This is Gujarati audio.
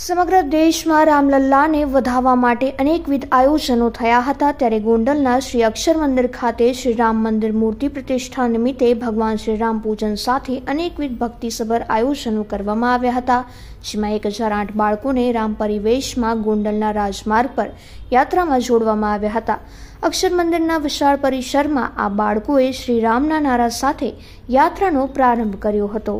સમગ્ર દેશમાં રામલલ્લાને વધાવવા માટે અનેકવિધ આયોજનો થયા હતા ત્યારે ગોંડલના શ્રી અક્ષર મંદિર ખાતે શ્રી રામ મંદિર મૂર્તિ પ્રતિષ્ઠા નિમિત્તે ભગવાન શ્રી રામ પૂજન સાથે અનેકવિધ ભક્તિસભર આયોજનો કરવામાં આવ્યા હતા જેમાં એક હજાર આઠ બાળકોને રામ પરિવેશમાં ગોંડલના રાજમાર્ગ પર યાત્રામાં જોડવામાં આવ્યા હતા અક્ષર મંદિરના વિશાળ પરિસરમાં આ બાળકોએ શ્રીરામના નારા સાથે યાત્રાનો પ્રારંભ કર્યો હતો